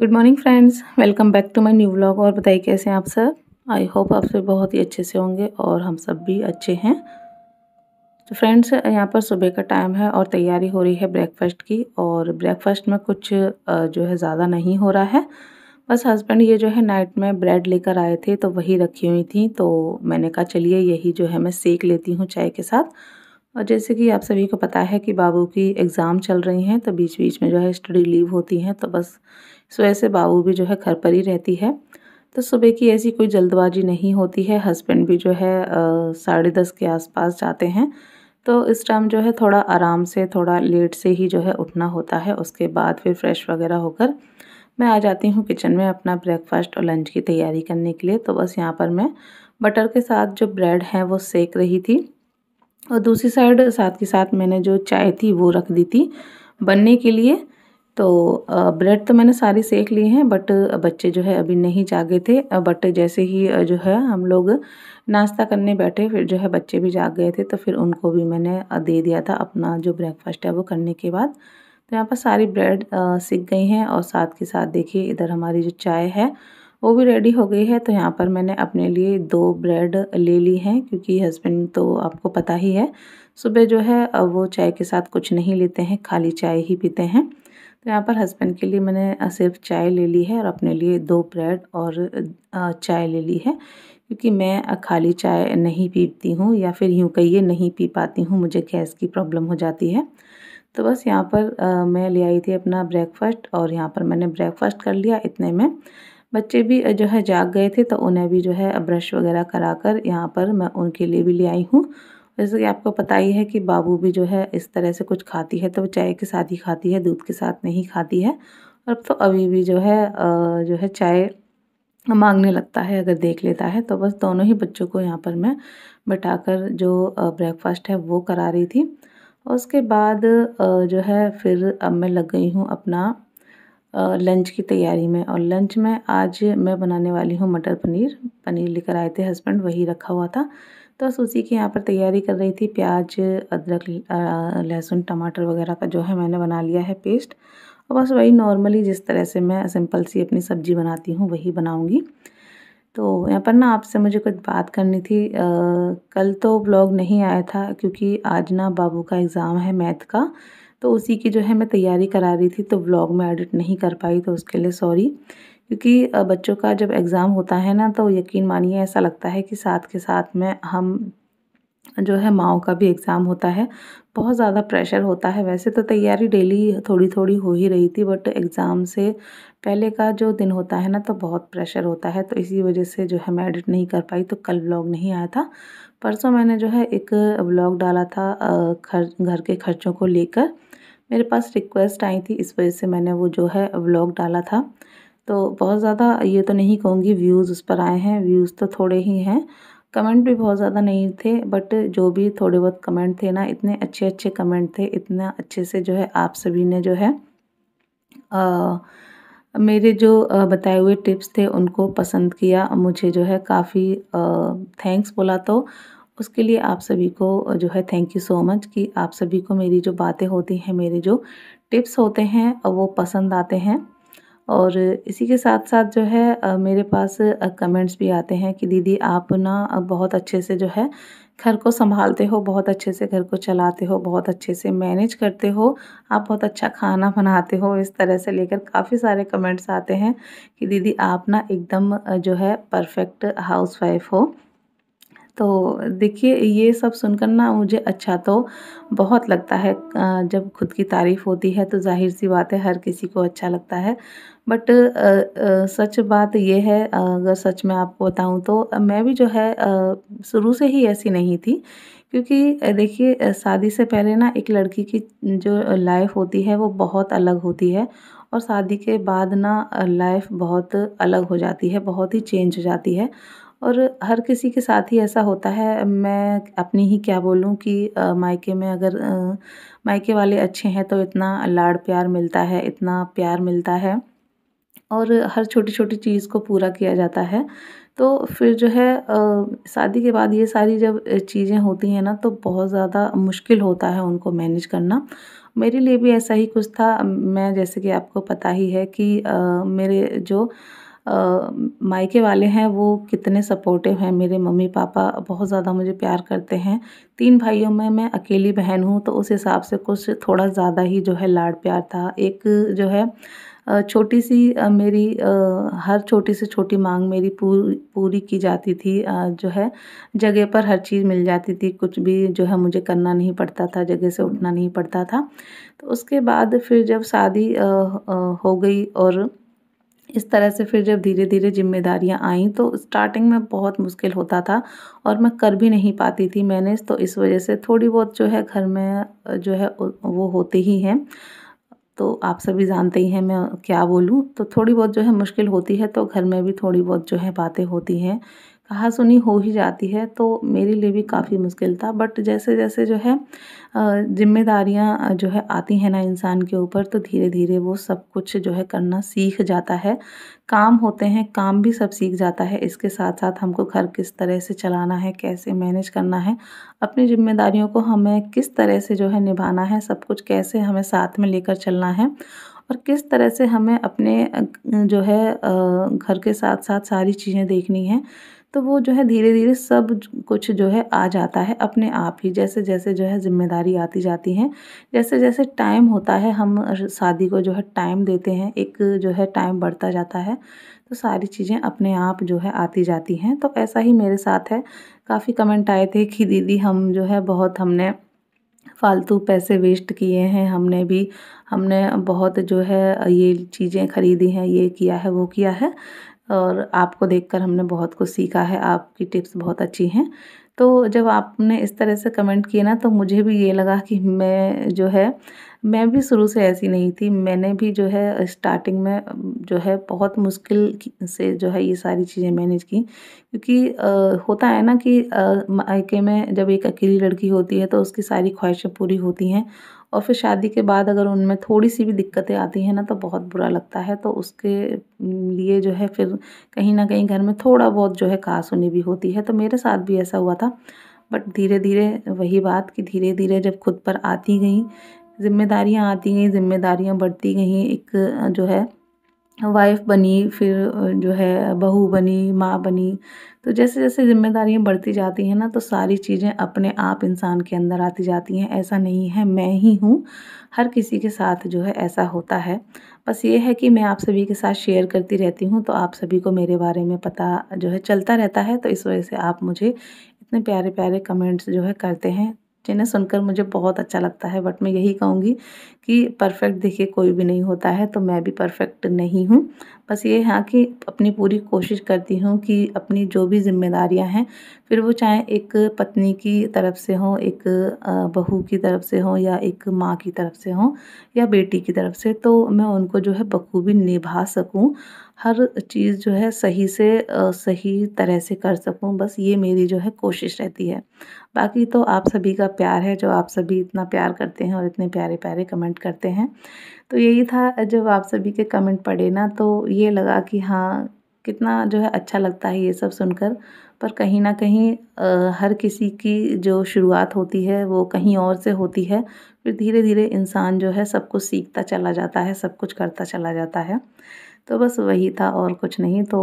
good morning friends welcome back to my new vlog और बताइए कैसे हैं आप सब आई होप आप सब बहुत ही अच्छे से होंगे और हम सब भी अच्छे हैं तो फ्रेंड्स यहाँ पर सुबह का टाइम है और तैयारी हो रही है ब्रेकफास्ट की और ब्रेकफास्ट में कुछ जो है ज़्यादा नहीं हो रहा है बस हस्बैंड ये जो है नाइट में ब्रेड लेकर आए थे तो वही रखी हुई थी तो मैंने कहा चलिए यही जो है मैं सेक लेती हूँ चाय के साथ और जैसे कि आप सभी को पता है कि बाबू की एग्ज़ाम चल रही हैं तो बीच बीच में जो है स्टडी लीव होती हैं तो बस इस वजह से बाबू भी जो है घर पर ही रहती है तो सुबह की ऐसी कोई जल्दबाजी नहीं होती है हस्बैंड भी जो है साढ़े दस के आसपास जाते हैं तो इस टाइम जो है थोड़ा आराम से थोड़ा लेट से ही जो है उठना होता है उसके बाद फिर फ्रेश वगैरह होकर मैं आ जाती हूँ किचन में अपना ब्रेकफास्ट और लंच की तैयारी करने के लिए तो बस यहाँ पर मैं बटर के साथ जो ब्रेड है वो सेक रही थी और दूसरी साइड साथ के साथ मैंने जो चाय थी वो रख दी थी बनने के लिए तो ब्रेड तो मैंने सारी सेक ली हैं बट बच्चे जो है अभी नहीं जागे थे बट जैसे ही जो है हम लोग नाश्ता करने बैठे फिर जो है बच्चे भी जाग गए थे तो फिर उनको भी मैंने दे दिया था अपना जो ब्रेकफास्ट है वो करने के बाद तो यहाँ पर सारी ब्रेड सीख गई हैं और साथ के साथ देखिए इधर हमारी जो चाय है वो भी रेडी हो गई है तो यहाँ पर मैंने अपने लिए दो ब्रेड ले ली हैं क्योंकि हस्बैंड तो आपको पता ही है सुबह जो है वो चाय के साथ कुछ नहीं लेते हैं खाली चाय ही पीते हैं तो यहाँ पर हस्बैंड के लिए मैंने सिर्फ चाय ले ली है और अपने लिए दो ब्रेड और चाय ले ली है क्योंकि मैं खाली चाय नहीं पीती हूँ या फिर यूँ कहिए नहीं पी पाती हूँ मुझे गैस की प्रॉब्लम हो जाती है तो बस यहाँ पर आ, मैं ले आई थी अपना ब्रेकफास्ट और यहाँ पर मैंने ब्रेकफास्ट कर लिया इतने में बच्चे भी जो है जाग गए थे तो उन्हें भी जो है ब्रश वगैरह करा कर यहाँ पर मैं उनके लिए भी ले आई हूँ जैसे कि आपको पता ही है कि बाबू भी जो है इस तरह से कुछ खाती है तो वो चाय के साथ ही खाती है दूध के साथ नहीं खाती है और अब तो अभी भी जो है जो है चाय मांगने लगता है अगर देख लेता है तो बस दोनों ही बच्चों को यहाँ पर मैं कर जो ब्रेकफास्ट है वो करा रही थी उसके बाद जो है फिर अब मैं लग गई हूँ अपना लंच की तैयारी में और लंच में आज मैं बनाने वाली हूँ मटर पनीर पनीर लेकर आए थे हस्बैंड वही रखा हुआ था तो सूजी की यहाँ पर तैयारी कर रही थी प्याज अदरक लहसुन टमाटर वगैरह का जो है मैंने बना लिया है पेस्ट और बस वही नॉर्मली जिस तरह से मैं सिंपल सी अपनी सब्ज़ी बनाती हूँ वही बनाऊँगी तो यहाँ पर ना आपसे मुझे कुछ बात करनी थी आ, कल तो ब्लॉग नहीं आया था क्योंकि आज ना बाबू का एग्ज़ाम है मैथ का तो उसी की जो है मैं तैयारी करा रही थी तो ब्लॉग में एडिट नहीं कर पाई तो उसके लिए सॉरी क्योंकि बच्चों का जब एग्ज़ाम होता है ना तो यकीन मानिए ऐसा लगता है कि साथ के साथ में हम जो है माओ का भी एग्ज़ाम होता है बहुत ज़्यादा प्रेशर होता है वैसे तो तैयारी डेली थोड़ी थोड़ी हो ही रही थी बट एग्ज़ाम से पहले का जो दिन होता है ना तो बहुत प्रेशर होता है तो इसी वजह से जो है मैं एडिट नहीं कर पाई तो कल ब्लॉग नहीं आया था परसों मैंने जो है एक ब्लॉग डाला था खर्च घर के खर्चों को लेकर मेरे पास रिक्वेस्ट आई थी इस वजह से मैंने वो जो है ब्लॉग डाला था तो बहुत ज़्यादा ये तो नहीं कहूँगी व्यूज़ उस पर आए हैं व्यूज़ तो थोड़े ही हैं कमेंट भी बहुत ज़्यादा नहीं थे बट जो भी थोड़े बहुत कमेंट थे ना इतने अच्छे अच्छे कमेंट थे इतना अच्छे से जो है आप सभी ने जो है आ, मेरे जो बताए हुए टिप्स थे उनको पसंद किया मुझे जो है काफ़ी थैंक्स बोला तो उसके लिए आप सभी को जो है थैंक यू सो मच कि आप सभी को मेरी जो बातें होती हैं मेरे जो टिप्स होते हैं वो पसंद आते हैं और इसी के साथ साथ जो है मेरे पास कमेंट्स भी आते हैं कि दीदी आप ना बहुत अच्छे से जो है घर को संभालते हो बहुत अच्छे से घर को चलाते हो बहुत अच्छे से मैनेज करते हो आप बहुत अच्छा खाना बनाते हो इस तरह से लेकर काफ़ी सारे कमेंट्स आते हैं कि दीदी आप ना एकदम जो है परफेक्ट हाउसवाइफ हो तो देखिए ये सब सुनकर ना मुझे अच्छा तो बहुत लगता है जब खुद की तारीफ़ होती है तो जाहिर सी बात है हर किसी को अच्छा लगता है बट सच बात ये है अगर सच में आपको बताऊं तो मैं भी जो है शुरू से ही ऐसी नहीं थी क्योंकि देखिए शादी से पहले ना एक लड़की की जो लाइफ होती है वो बहुत अलग होती है और शादी के बाद ना लाइफ बहुत अलग हो जाती है बहुत ही चेंज हो जाती है और हर किसी के साथ ही ऐसा होता है मैं अपनी ही क्या बोलूँ कि मायके में अगर मायके वाले अच्छे हैं तो इतना लाड़ प्यार मिलता है इतना प्यार मिलता है और हर छोटी छोटी चीज़ को पूरा किया जाता है तो फिर जो है शादी के बाद ये सारी जब चीज़ें होती हैं ना तो बहुत ज़्यादा मुश्किल होता है उनको मैनेज करना मेरे लिए भी ऐसा ही कुछ था मैं जैसे कि आपको पता ही है कि मेरे जो मायके वाले हैं वो कितने सपोर्टिव हैं मेरे मम्मी पापा बहुत ज़्यादा मुझे प्यार करते हैं तीन भाइयों में मैं अकेली बहन हूँ तो उस हिसाब से कुछ थोड़ा ज़्यादा ही जो है लाड़ प्यार था एक जो है छोटी सी मेरी हर छोटी से छोटी मांग मेरी पूरी पूरी की जाती थी जो है जगह पर हर चीज़ मिल जाती थी कुछ भी जो है मुझे करना नहीं पड़ता था जगह से उठना नहीं पड़ता था तो उसके बाद फिर जब शादी हो गई और इस तरह से फिर जब धीरे धीरे जिम्मेदारियाँ आईं तो स्टार्टिंग में बहुत मुश्किल होता था और मैं कर भी नहीं पाती थी मैंने तो इस वजह से थोड़ी बहुत जो है घर में जो है वो होती ही हैं तो आप सभी जानते ही हैं मैं क्या बोलूँ तो थोड़ी बहुत जो है मुश्किल होती है तो घर में भी थोड़ी बहुत जो है बातें होती हैं कहा सुनी हो ही जाती है तो मेरे लिए भी काफ़ी मुश्किल था बट जैसे जैसे जो है जिम्मेदारियां जो है आती हैं ना इंसान के ऊपर तो धीरे धीरे वो सब कुछ जो है करना सीख जाता है काम होते हैं काम भी सब सीख जाता है इसके साथ साथ हमको घर किस तरह से चलाना है कैसे मैनेज करना है अपनी जिम्मेदारियों को हमें किस तरह से जो है निभाना है सब कुछ कैसे हमें साथ में लेकर चलना है और किस तरह से हमें अपने जो है घर के साथ साथ सारी चीज़ें देखनी हैं तो वो जो है धीरे धीरे सब कुछ जो है आ जाता है अपने आप ही जैसे जैसे जो है जिम्मेदारी आती जाती है जैसे जैसे टाइम होता है हम शादी को जो है टाइम देते हैं एक जो है टाइम बढ़ता जाता है तो सारी चीज़ें अपने आप जो है आती जाती हैं तो ऐसा ही मेरे साथ है काफ़ी कमेंट आए थे कि दीदी हम जो है बहुत हमने फालतू पैसे वेस्ट किए हैं हमने भी हमने बहुत जो है ये चीज़ें खरीदी हैं ये किया है वो किया है और आपको देखकर हमने बहुत कुछ सीखा है आपकी टिप्स बहुत अच्छी हैं तो जब आपने इस तरह से कमेंट किए ना तो मुझे भी ये लगा कि मैं जो है मैं भी शुरू से ऐसी नहीं थी मैंने भी जो है स्टार्टिंग में जो है बहुत मुश्किल से जो है ये सारी चीज़ें मैनेज की क्योंकि आ, होता है ना कि मायके में जब एक अकेली लड़की होती है तो उसकी सारी ख्वाहिशें पूरी होती हैं और फिर शादी के बाद अगर उनमें थोड़ी सी भी दिक्कतें आती हैं ना तो बहुत बुरा लगता है तो उसके लिए जो है फिर कहीं ना कहीं घर में थोड़ा बहुत जो है कहा सुनी भी होती है तो मेरे साथ भी ऐसा हुआ था बट धीरे धीरे वही बात कि धीरे धीरे जब खुद पर आती गई जिम्मेदारियाँ आती गई जिम्मेदारियाँ बढ़ती गई एक जो है वाइफ बनी फिर जो है बहू बनी माँ बनी तो जैसे जैसे जिम्मेदारियाँ बढ़ती जाती हैं ना तो सारी चीज़ें अपने आप इंसान के अंदर आती जाती हैं ऐसा नहीं है मैं ही हूँ हर किसी के साथ जो है ऐसा होता है बस ये है कि मैं आप सभी के साथ शेयर करती रहती हूँ तो आप सभी को मेरे बारे में पता जो है चलता रहता है तो इस वजह से आप मुझे इतने प्यारे प्यारे कमेंट्स जो है करते हैं है सुनकर मुझे बहुत अच्छा लगता है बट मैं यही कहूँगी कि परफेक्ट देखिए कोई भी नहीं होता है तो मैं भी परफेक्ट नहीं हूँ बस ये हाँ कि अपनी पूरी कोशिश करती हूँ कि अपनी जो भी जिम्मेदारियाँ हैं फिर वो चाहे एक पत्नी की तरफ से हो एक बहू की तरफ से हो या एक माँ की तरफ से हो या बेटी की तरफ से तो मैं उनको जो है बखूबी निभा सकूँ हर चीज़ जो है सही से सही तरह से कर सकूं बस ये मेरी जो है कोशिश रहती है बाकी तो आप सभी का प्यार है जो आप सभी इतना प्यार करते हैं और इतने प्यारे प्यारे कमेंट करते हैं तो यही था जब आप सभी के कमेंट पढ़े ना तो ये लगा कि हाँ कितना जो है अच्छा लगता है ये सब सुनकर पर कहीं ना कहीं आ, हर किसी की जो शुरुआत होती है वो कहीं और से होती है फिर धीरे धीरे इंसान जो है सब कुछ सीखता चला जाता है सब कुछ करता चला जाता है तो बस वही था और कुछ नहीं तो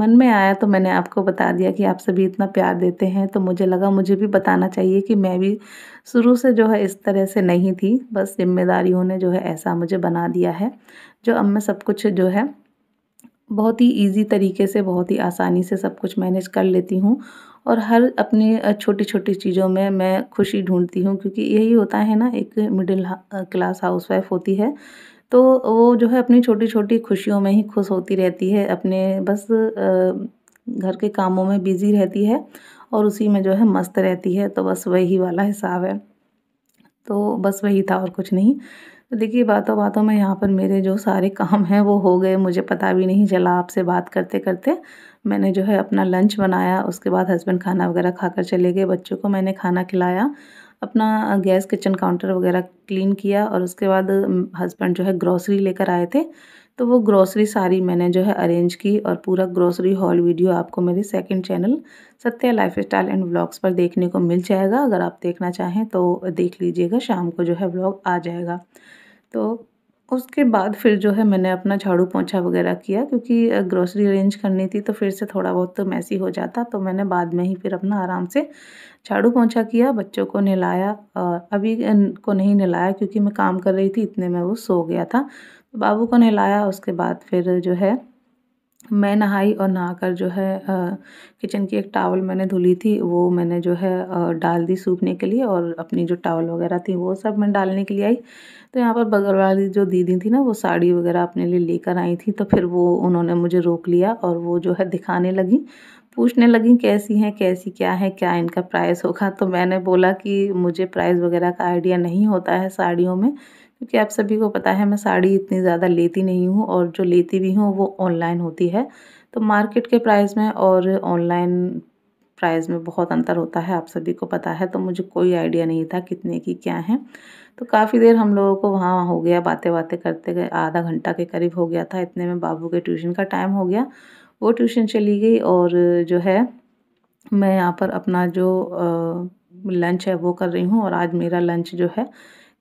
मन में आया तो मैंने आपको बता दिया कि आप सभी इतना प्यार देते हैं तो मुझे लगा मुझे भी बताना चाहिए कि मैं भी शुरू से जो है इस तरह से नहीं थी बस जिम्मेदारियों ने जो है ऐसा मुझे बना दिया है जो अब मैं सब कुछ जो है बहुत ही इजी तरीके से बहुत ही आसानी से सब कुछ मैनेज कर लेती हूँ और हर अपनी छोटी छोटी चीज़ों में मैं खुशी ढूंढती हूँ क्योंकि यही होता है ना एक मिडिल क्लास हाउसवाइफ होती है तो वो जो है अपनी छोटी छोटी खुशियों में ही खुश होती रहती है अपने बस घर के कामों में बिज़ी रहती है और उसी में जो है मस्त रहती है तो बस वही वाला हिसाब है तो बस वही था और कुछ नहीं तो देखिए बातों बातों में यहाँ पर मेरे जो सारे काम हैं वो हो गए मुझे पता भी नहीं चला आपसे बात करते करते मैंने जो है अपना लंच बनाया उसके बाद हस्बैंड खाना वगैरह खाकर चले गए बच्चों को मैंने खाना खिलाया अपना गैस किचन काउंटर वगैरह क्लीन किया और उसके बाद हस्बैंड जो है ग्रॉसरी लेकर आए थे तो वो ग्रॉसरी सारी मैंने जो है अरेंज की और पूरा ग्रॉसरी हॉल वीडियो आपको मेरे second channel Satya life style and vlogs पर देखने को मिल जाएगा अगर आप देखना चाहें तो देख लीजिएगा शाम को जो है व्लॉग आ जाएगा तो उसके बाद फिर जो है मैंने अपना झाड़ू पोछा वगैरह किया क्योंकि ग्रोसरी अरेंज करनी थी तो फिर से थोड़ा बहुत तो मैसी हो जाता तो मैंने बाद में ही फिर अपना आराम से झाड़ू पोछा किया बच्चों को नहलाया अभी को नहीं नहलाया क्योंकि मैं काम कर रही थी इतने में वो सो गया था तो बाबू को नहलाया उसके बाद फिर जो है मैं नहाई और नहाकर जो है किचन की एक टावल मैंने धुली थी वो मैंने जो है डाल दी सूखने के लिए और अपनी जो टावल वगैरह थी वो सब मैं डालने के लिए आई तो यहाँ पर बगल वाली जो दीदी थी ना वो साड़ी वगैरह अपने लिए लेकर आई थी तो फिर वो उन्होंने मुझे रोक लिया और वो जो है दिखाने लगी पूछने लगी कैसी हैं कैसी क्या है क्या इनका प्राइस होगा तो मैंने बोला कि मुझे प्राइस वगैरह का आइडिया नहीं होता है साड़ियों में क्योंकि आप सभी को पता है मैं साड़ी इतनी ज़्यादा लेती नहीं हूँ और जो लेती भी हूँ वो ऑनलाइन होती है तो मार्केट के प्राइस में और ऑनलाइन प्राइस में बहुत अंतर होता है आप सभी को पता है तो मुझे कोई आइडिया नहीं था कितने की क्या है तो काफ़ी देर हम लोगों को वहाँ हो गया बातें बातें करते गए आधा घंटा के करीब हो गया था इतने में बाबू के ट्यूशन का टाइम हो गया वो ट्यूशन चली गई और जो है मैं यहाँ पर अपना जो लंच है वो कर रही हूँ और आज मेरा लंच जो है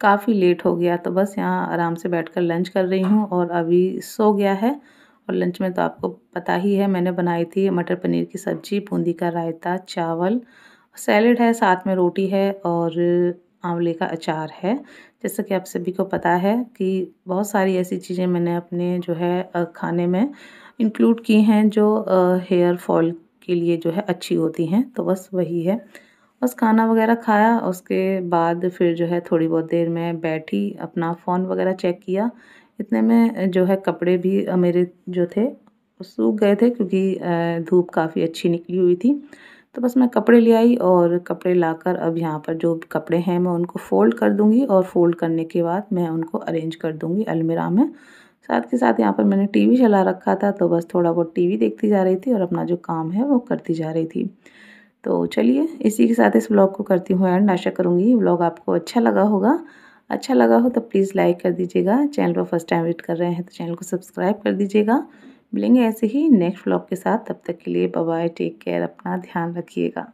काफ़ी लेट हो गया तो बस यहाँ आराम से बैठकर लंच कर रही हूँ और अभी सो गया है और लंच में तो आपको पता ही है मैंने बनाई थी मटर पनीर की सब्ज़ी बूंदी का रायता चावल सैलड है साथ में रोटी है और आंवले का अचार है जैसा कि आप सभी को पता है कि बहुत सारी ऐसी चीज़ें मैंने अपने जो है खाने में इंक्लूड की हैं जो हेयर फॉल के लिए जो है अच्छी होती हैं तो बस वही है बस खाना वगैरह खाया उसके बाद फिर जो है थोड़ी बहुत देर मैं बैठी अपना फ़ोन वगैरह चेक किया इतने में जो है कपड़े भी मेरे जो थे सूख गए थे क्योंकि धूप काफ़ी अच्छी निकली हुई थी तो बस मैं कपड़े ले आई और कपड़े लाकर अब यहाँ पर जो कपड़े हैं मैं उनको फ़ोल्ड कर दूँगी और फ़ोल्ड करने के बाद मैं उनको अरेंज कर दूँगी अलमीरा में साथ के साथ यहाँ पर मैंने टीवी चला रखा था तो बस थोड़ा बहुत टीवी देखती जा रही थी और अपना जो काम है वो करती जा रही थी तो चलिए इसी के साथ इस ब्लॉग को करती हूँ एंड आशा करूँगी ब्लॉग आपको अच्छा लगा होगा अच्छा लगा हो तो प्लीज़ लाइक कर दीजिएगा चैनल पर फर्स्ट टाइम विजिट कर रहे हैं तो चैनल को सब्सक्राइब कर दीजिएगा मिलेंगे ऐसे ही नेक्स्ट ब्लॉग के साथ तब तक के लिए बाय टेक केयर अपना ध्यान रखिएगा